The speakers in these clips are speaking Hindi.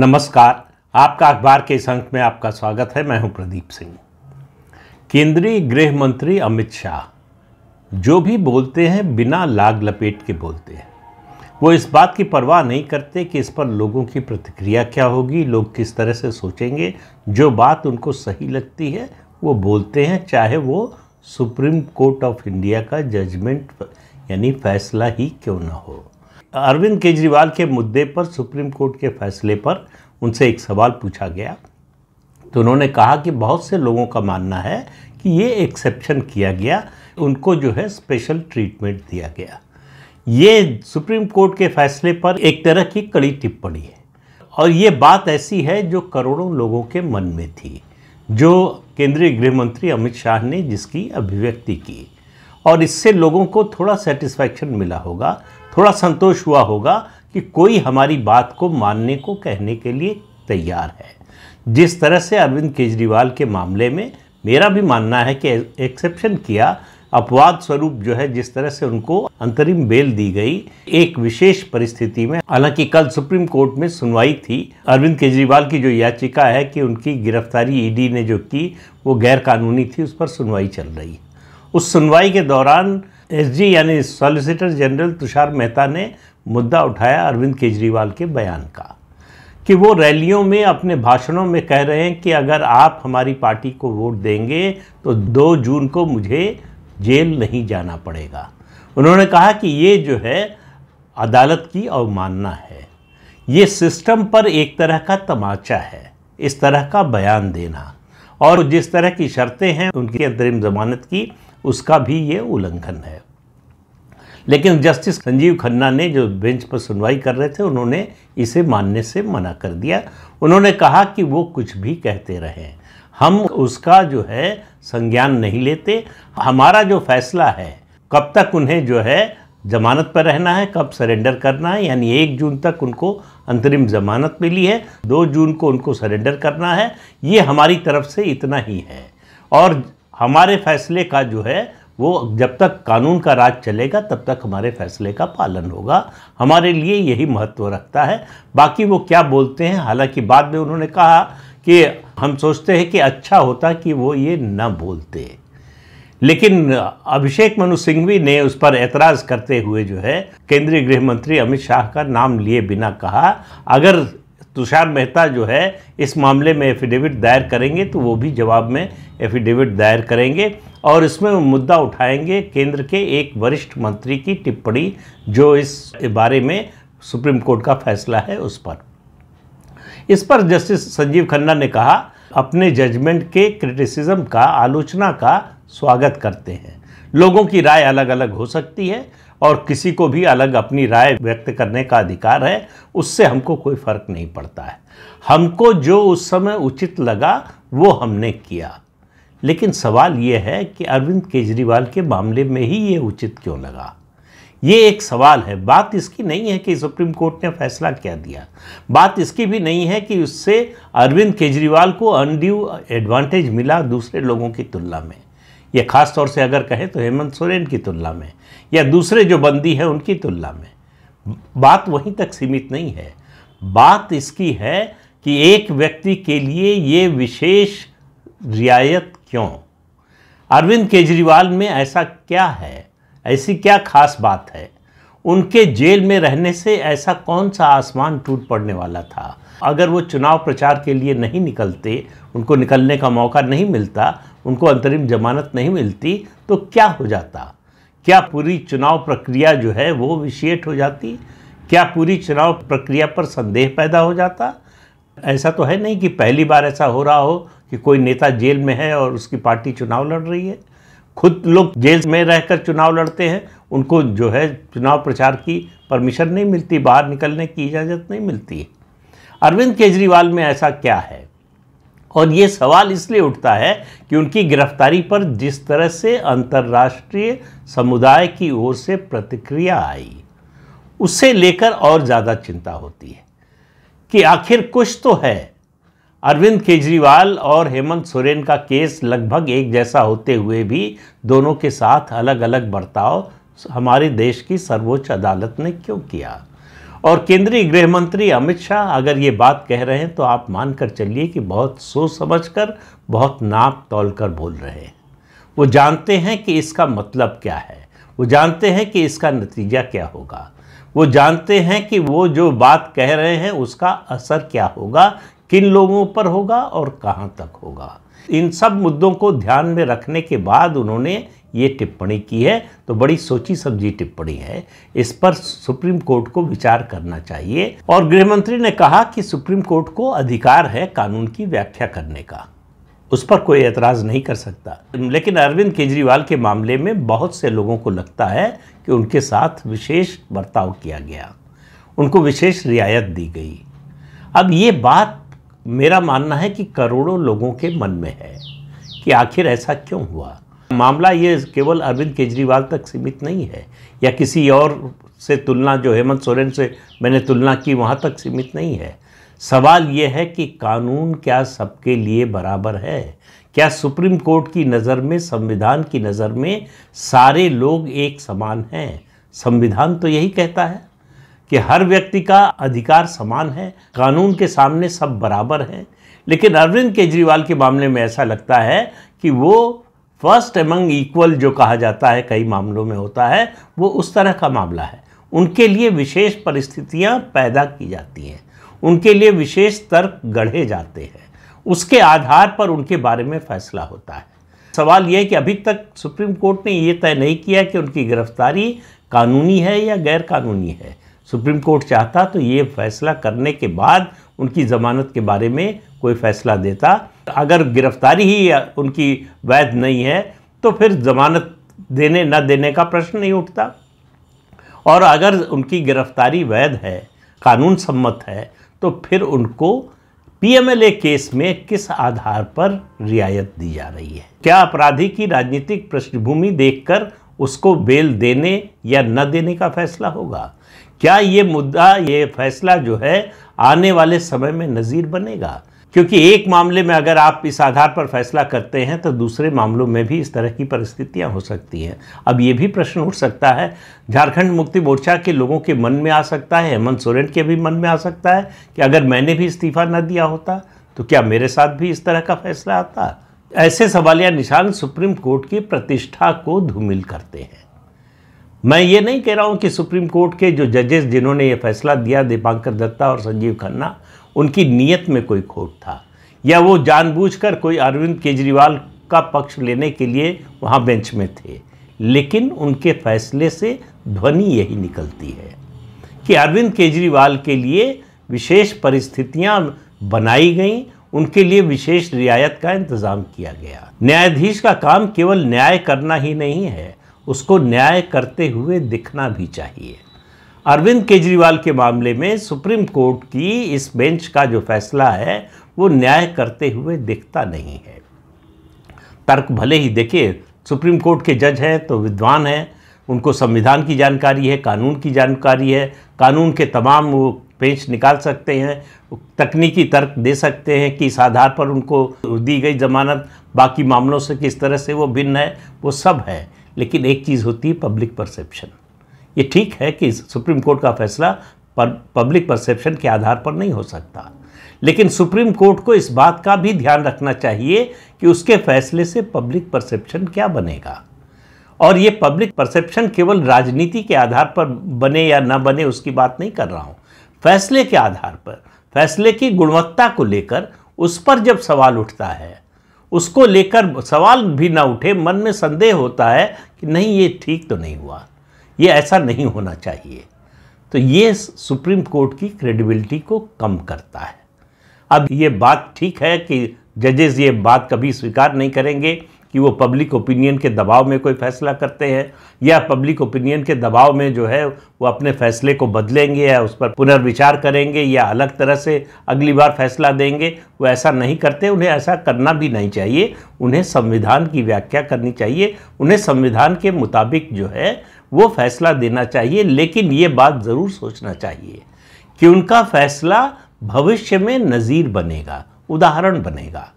नमस्कार आपका अखबार के इस अंक में आपका स्वागत है मैं हूं प्रदीप सिंह केंद्रीय गृह मंत्री अमित शाह जो भी बोलते हैं बिना लाग लपेट के बोलते हैं वो इस बात की परवाह नहीं करते कि इस पर लोगों की प्रतिक्रिया क्या होगी लोग किस तरह से सोचेंगे जो बात उनको सही लगती है वो बोलते हैं चाहे वो सुप्रीम कोर्ट ऑफ इंडिया का जजमेंट यानी फैसला ही क्यों ना हो अरविंद केजरीवाल के मुद्दे पर सुप्रीम कोर्ट के फैसले पर उनसे एक सवाल पूछा गया तो उन्होंने कहा कि बहुत से लोगों का मानना है कि ये एक्सेप्शन किया गया उनको जो है स्पेशल ट्रीटमेंट दिया गया ये सुप्रीम कोर्ट के फैसले पर एक तरह की कड़ी टिप्पणी है और ये बात ऐसी है जो करोड़ों लोगों के मन में थी जो केंद्रीय गृह मंत्री अमित शाह ने जिसकी अभिव्यक्ति की और इससे लोगों को थोड़ा सेटिस्फैक्शन मिला होगा थोड़ा संतोष हुआ होगा कि कोई हमारी बात को मानने को कहने के लिए तैयार है जिस तरह से अरविंद केजरीवाल के मामले में मेरा भी मानना है कि एक्सेप्शन किया अपवाद स्वरूप जो है जिस तरह से उनको अंतरिम बेल दी गई एक विशेष परिस्थिति में हालांकि कल सुप्रीम कोर्ट में सुनवाई थी अरविंद केजरीवाल की जो याचिका है कि उनकी गिरफ्तारी ईडी ने जो की वो गैर कानूनी थी उस पर सुनवाई चल रही उस सुनवाई के दौरान एसजी यानी सॉलिसिटर जनरल तुषार मेहता ने मुद्दा उठाया अरविंद केजरीवाल के बयान का कि वो रैलियों में अपने भाषणों में कह रहे हैं कि अगर आप हमारी पार्टी को वोट देंगे तो 2 जून को मुझे जेल नहीं जाना पड़ेगा उन्होंने कहा कि ये जो है अदालत की अवमानना है ये सिस्टम पर एक तरह का तमाचा है इस तरह का बयान देना और जिस तरह की शर्तें हैं उनकी अंतरिम जमानत की उसका भी ये उल्लंघन है लेकिन जस्टिस संजीव खन्ना ने जो बेंच पर सुनवाई कर रहे थे उन्होंने इसे मानने से मना कर दिया उन्होंने कहा कि वो कुछ भी कहते रहें हम उसका जो है संज्ञान नहीं लेते हमारा जो फैसला है कब तक उन्हें जो है जमानत पर रहना है कब सरेंडर करना है यानी एक जून तक उनको अंतरिम जमानत मिली है दो जून को उनको सरेंडर करना है ये हमारी तरफ से इतना ही है और हमारे फैसले का जो है वो जब तक कानून का राज चलेगा तब तक हमारे फैसले का पालन होगा हमारे लिए यही महत्व रखता है बाकी वो क्या बोलते हैं हालांकि बाद में उन्होंने कहा कि हम सोचते हैं कि अच्छा होता कि वो ये न बोलते लेकिन अभिषेक मनु सिंघवी ने उस पर एतराज़ करते हुए जो है केंद्रीय गृह मंत्री अमित शाह का नाम लिए बिना कहा अगर तुषार मेहता जो है इस मामले में एफिडेविट दायर करेंगे तो वो भी जवाब में एफिडेविट दायर करेंगे और इसमें मुद्दा उठाएंगे केंद्र के एक वरिष्ठ मंत्री की टिप्पणी जो इस बारे में सुप्रीम कोर्ट का फैसला है उस पर इस पर जस्टिस संजीव खन्ना ने कहा अपने जजमेंट के क्रिटिसिज्म का आलोचना का स्वागत करते हैं लोगों की राय अलग अलग हो सकती है और किसी को भी अलग अपनी राय व्यक्त करने का अधिकार है उससे हमको कोई फर्क नहीं पड़ता है हमको जो उस समय उचित लगा वो हमने किया लेकिन सवाल ये है कि अरविंद केजरीवाल के मामले में ही ये उचित क्यों लगा ये एक सवाल है बात इसकी नहीं है कि सुप्रीम कोर्ट ने फैसला क्या दिया बात इसकी भी नहीं है कि उससे अरविंद केजरीवाल को अनड्यू एडवांटेज मिला दूसरे लोगों की तुलना में या खास तौर से अगर कहें तो हेमंत सोरेन की तुलना में या दूसरे जो बंदी हैं उनकी तुलना में बात वहीं तक सीमित नहीं है बात इसकी है कि एक व्यक्ति के लिए ये विशेष रियायत क्यों अरविंद केजरीवाल में ऐसा क्या है ऐसी क्या खास बात है उनके जेल में रहने से ऐसा कौन सा आसमान टूट पड़ने वाला था अगर वो चुनाव प्रचार के लिए नहीं निकलते उनको निकलने का मौका नहीं मिलता उनको अंतरिम जमानत नहीं मिलती तो क्या हो जाता क्या पूरी चुनाव प्रक्रिया जो है वो विशेट हो जाती क्या पूरी चुनाव प्रक्रिया पर संदेह पैदा हो जाता ऐसा तो है नहीं कि पहली बार ऐसा हो रहा हो कि कोई नेता जेल में है और उसकी पार्टी चुनाव लड़ रही है खुद लोग जेल में रहकर चुनाव लड़ते हैं उनको जो है चुनाव प्रचार की परमिशन नहीं मिलती बाहर निकलने की इजाज़त नहीं मिलती अरविंद केजरीवाल में ऐसा क्या है और ये सवाल इसलिए उठता है कि उनकी गिरफ्तारी पर जिस तरह से अंतर्राष्ट्रीय समुदाय की ओर से प्रतिक्रिया आई उससे लेकर और ज़्यादा चिंता होती है कि आखिर कुछ तो है अरविंद केजरीवाल और हेमंत सोरेन का केस लगभग एक जैसा होते हुए भी दोनों के साथ अलग अलग बर्ताव हमारे देश की सर्वोच्च अदालत ने क्यों किया और केंद्रीय गृह मंत्री अमित शाह अगर ये बात कह रहे हैं तो आप मानकर चलिए कि बहुत सोच समझ कर बहुत नाप तोल कर बोल रहे हैं वो जानते हैं कि इसका मतलब क्या है वो जानते हैं कि इसका नतीजा क्या होगा वो जानते हैं कि वो जो बात कह रहे हैं उसका असर क्या होगा किन लोगों पर होगा और कहां तक होगा इन सब मुद्दों को ध्यान में रखने के बाद उन्होंने ये टिप्पणी की है तो बड़ी सोची समझी टिप्पणी है इस पर सुप्रीम कोर्ट को विचार करना चाहिए और गृहमंत्री ने कहा कि सुप्रीम कोर्ट को अधिकार है कानून की व्याख्या करने का उस पर कोई एतराज़ नहीं कर सकता लेकिन अरविंद केजरीवाल के मामले में बहुत से लोगों को लगता है कि उनके साथ विशेष बर्ताव किया गया उनको विशेष रियायत दी गई अब ये बात मेरा मानना है कि करोड़ों लोगों के मन में है कि आखिर ऐसा क्यों हुआ मामला ये केवल अरविंद केजरीवाल तक सीमित नहीं है या किसी और से तुलना जो हेमंत सोरेन से मैंने तुलना की वहाँ तक सीमित नहीं है सवाल ये है कि कानून क्या सबके लिए बराबर है क्या सुप्रीम कोर्ट की नज़र में संविधान की नज़र में सारे लोग एक समान हैं संविधान तो यही कहता है कि हर व्यक्ति का अधिकार समान है कानून के सामने सब बराबर हैं लेकिन अरविंद केजरीवाल के मामले में ऐसा लगता है कि वो फर्स्ट एमंग इक्वल जो कहा जाता है कई मामलों में होता है वो उस तरह का मामला है उनके लिए विशेष परिस्थितियाँ पैदा की जाती हैं उनके लिए विशेष तर्क गढ़े जाते हैं उसके आधार पर उनके बारे में फैसला होता है सवाल यह कि अभी तक सुप्रीम कोर्ट ने ये तय नहीं किया कि उनकी गिरफ्तारी कानूनी है या गैर कानूनी है सुप्रीम कोर्ट चाहता तो ये फैसला करने के बाद उनकी ज़मानत के बारे में कोई फैसला देता अगर गिरफ्तारी ही उनकी वैध नहीं है तो फिर ज़मानत देने न देने का प्रश्न नहीं उठता और अगर उनकी गिरफ्तारी वैध है कानून सम्मत है तो फिर उनको पीएमएलए केस में किस आधार पर रियायत दी जा रही है क्या अपराधी की राजनीतिक पृष्ठभूमि देखकर उसको बेल देने या न देने का फैसला होगा क्या ये मुद्दा ये फैसला जो है आने वाले समय में नज़ीर बनेगा क्योंकि एक मामले में अगर आप इस आधार पर फैसला करते हैं तो दूसरे मामलों में भी इस तरह की परिस्थितियां हो सकती हैं अब ये भी प्रश्न उठ सकता है झारखंड मुक्ति मोर्चा के लोगों के मन में आ सकता है हेमंत सोरेन के भी मन में आ सकता है कि अगर मैंने भी इस्तीफा न दिया होता तो क्या मेरे साथ भी इस तरह का फैसला आता ऐसे सवालिया निशान सुप्रीम कोर्ट की प्रतिष्ठा को धूमिल करते हैं मैं ये नहीं कह रहा हूँ कि सुप्रीम कोर्ट के जो जजेस जिन्होंने ये फैसला दिया दीपांकर दत्ता और संजीव खन्ना उनकी नीयत में कोई खोट था या वो जानबूझकर कोई अरविंद केजरीवाल का पक्ष लेने के लिए वहाँ बेंच में थे लेकिन उनके फैसले से ध्वनि यही निकलती है कि अरविंद केजरीवाल के लिए विशेष परिस्थितियाँ बनाई गई उनके लिए विशेष रियायत का इंतजाम किया गया न्यायाधीश का काम केवल न्याय करना ही नहीं है उसको न्याय करते हुए दिखना भी चाहिए अरविंद केजरीवाल के मामले में सुप्रीम कोर्ट की इस बेंच का जो फैसला है वो न्याय करते हुए दिखता नहीं है तर्क भले ही देखिए सुप्रीम कोर्ट के जज हैं तो विद्वान हैं उनको संविधान की जानकारी है कानून की जानकारी है कानून के तमाम वो पेंच निकाल सकते हैं तकनीकी तर्क दे सकते हैं कि इस आधार पर उनको दी गई जमानत बाकी मामलों से किस तरह से वो भिन्न है वो सब है लेकिन एक चीज़ होती है पब्लिक परसेप्शन ये ठीक है कि सुप्रीम कोर्ट का फैसला पर पब्लिक परसेप्शन के आधार पर नहीं हो सकता लेकिन सुप्रीम कोर्ट को इस बात का भी ध्यान रखना चाहिए कि उसके फैसले से पब्लिक परसेप्शन क्या बनेगा और ये पब्लिक परसेप्शन केवल राजनीति के आधार पर बने या ना बने उसकी बात नहीं कर रहा हूँ फैसले के आधार पर फैसले की गुणवत्ता को लेकर उस पर जब सवाल उठता है उसको लेकर सवाल भी ना उठे मन में संदेह होता है कि नहीं ये ठीक तो नहीं हुआ ये ऐसा नहीं होना चाहिए तो ये सुप्रीम कोर्ट की क्रेडिबिलिटी को कम करता है अब ये बात ठीक है कि जजेस ये बात कभी स्वीकार नहीं करेंगे कि वो पब्लिक ओपिनियन के दबाव में कोई फैसला करते हैं या पब्लिक ओपिनियन के दबाव में जो है वो अपने फैसले को बदलेंगे या उस पर पुनर्विचार करेंगे या अलग तरह से अगली बार फैसला देंगे वो ऐसा नहीं करते उन्हें ऐसा करना भी नहीं चाहिए उन्हें संविधान की व्याख्या करनी चाहिए उन्हें संविधान के मुताबिक जो है वो फैसला देना चाहिए लेकिन ये बात ज़रूर सोचना चाहिए कि उनका फैसला भविष्य में नज़ीर बनेगा उदाहरण बनेगा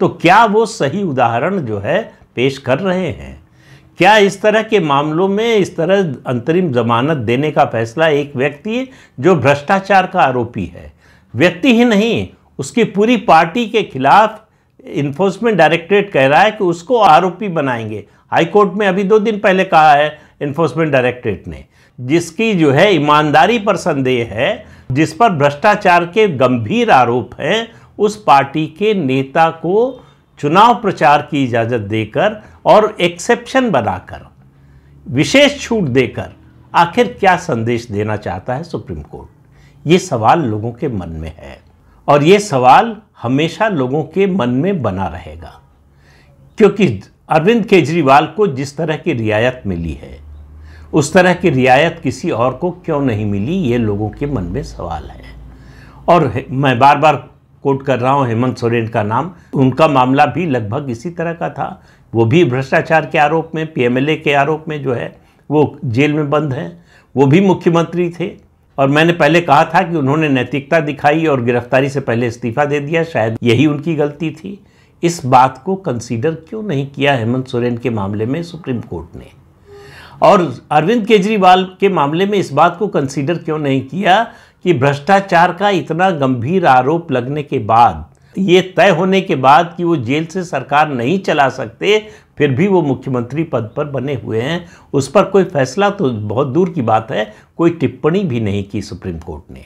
तो क्या वो सही उदाहरण जो है पेश कर रहे हैं क्या इस तरह के मामलों में इस तरह अंतरिम जमानत देने का फैसला एक व्यक्ति जो भ्रष्टाचार का आरोपी है व्यक्ति ही नहीं उसकी पूरी पार्टी के खिलाफ इन्फोर्समेंट डायरेक्टरेट कह रहा है कि उसको आरोपी बनाएंगे हाईकोर्ट में अभी दो दिन पहले कहा है इन्फोर्समेंट डायरेक्टरेट ने जिसकी जो है ईमानदारी पर संदेह है जिस पर भ्रष्टाचार के गंभीर आरोप हैं उस पार्टी के नेता को चुनाव प्रचार की इजाज़त देकर और एक्सेप्शन बनाकर विशेष छूट देकर आखिर क्या संदेश देना चाहता है सुप्रीम कोर्ट ये सवाल लोगों के मन में है और ये सवाल हमेशा लोगों के मन में बना रहेगा क्योंकि अरविंद केजरीवाल को जिस तरह की रियायत मिली है उस तरह की रियायत किसी और को क्यों नहीं मिली ये लोगों के मन में सवाल है और मैं बार बार कोट कर रहा हूँ हेमंत सोरेन का नाम उनका मामला भी लगभग इसी तरह का था वो भी भ्रष्टाचार के आरोप में पीएमएलए के आरोप में जो है वो जेल में बंद हैं वो भी मुख्यमंत्री थे और मैंने पहले कहा था कि उन्होंने नैतिकता दिखाई और गिरफ्तारी से पहले इस्तीफा दे दिया शायद यही उनकी गलती थी इस बात को कंसीडर क्यों नहीं किया हेमंत सोरेन के मामले में सुप्रीम कोर्ट ने और अरविंद केजरीवाल के मामले में इस बात को कंसीडर क्यों नहीं किया कि भ्रष्टाचार का इतना गंभीर आरोप लगने के बाद ये तय होने के बाद कि वो जेल से सरकार नहीं चला सकते फिर भी वो मुख्यमंत्री पद पर बने हुए हैं उस पर कोई फैसला तो बहुत दूर की बात है कोई टिप्पणी भी नहीं की सुप्रीम कोर्ट ने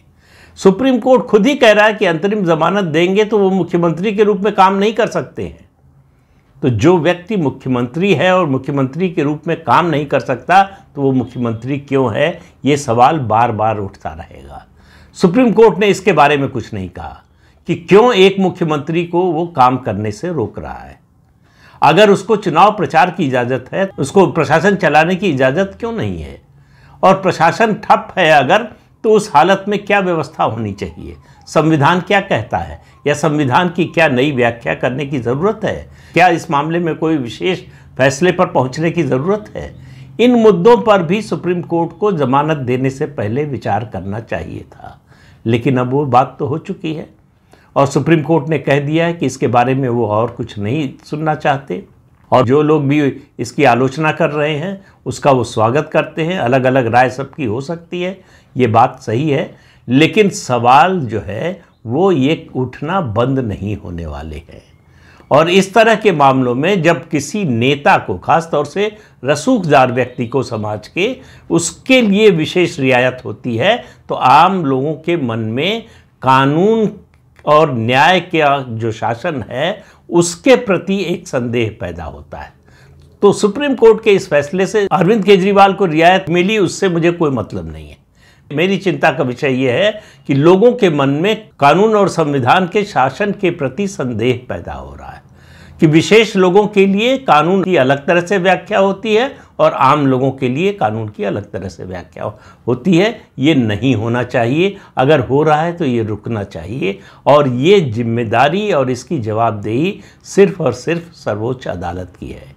सुप्रीम कोर्ट खुद ही कह रहा है कि अंतरिम जमानत देंगे तो वो मुख्यमंत्री के रूप में काम नहीं कर सकते हैं तो जो व्यक्ति मुख्यमंत्री है और मुख्यमंत्री के रूप में काम नहीं कर सकता तो वो मुख्यमंत्री क्यों है ये सवाल बार बार उठता रहेगा सुप्रीम कोर्ट ने इसके बारे में कुछ नहीं कहा कि क्यों एक मुख्यमंत्री को वो काम करने से रोक रहा है अगर उसको चुनाव प्रचार की इजाज़त है उसको प्रशासन चलाने की इजाज़त क्यों नहीं है और प्रशासन ठप है अगर तो उस हालत में क्या व्यवस्था होनी चाहिए संविधान क्या कहता है या संविधान की क्या नई व्याख्या करने की ज़रूरत है क्या इस मामले में कोई विशेष फैसले पर पहुंचने की ज़रूरत है इन मुद्दों पर भी सुप्रीम कोर्ट को जमानत देने से पहले विचार करना चाहिए था लेकिन अब वो बात तो हो चुकी है और सुप्रीम कोर्ट ने कह दिया है कि इसके बारे में वो और कुछ नहीं सुनना चाहते और जो लोग भी इसकी आलोचना कर रहे हैं उसका वो स्वागत करते हैं अलग अलग राय सबकी हो सकती है ये बात सही है लेकिन सवाल जो है वो ये उठना बंद नहीं होने वाले हैं और इस तरह के मामलों में जब किसी नेता को खासतौर से रसूखदार व्यक्ति को समाज के उसके लिए विशेष रियायत होती है तो आम लोगों के मन में कानून और न्याय का जो शासन है उसके प्रति एक संदेह पैदा होता है तो सुप्रीम कोर्ट के इस फैसले से अरविंद केजरीवाल को रियायत मिली उससे मुझे कोई मतलब नहीं है मेरी चिंता का विषय यह है कि लोगों के मन में कानून और संविधान के शासन के प्रति संदेह पैदा हो रहा है कि विशेष लोगों के लिए कानून की अलग तरह से व्याख्या होती है और आम लोगों के लिए कानून की अलग तरह से व्याख्या होती है ये नहीं होना चाहिए अगर हो रहा है तो ये रुकना चाहिए और ये जिम्मेदारी और इसकी जवाबदेही सिर्फ और सिर्फ सर्वोच्च अदालत की है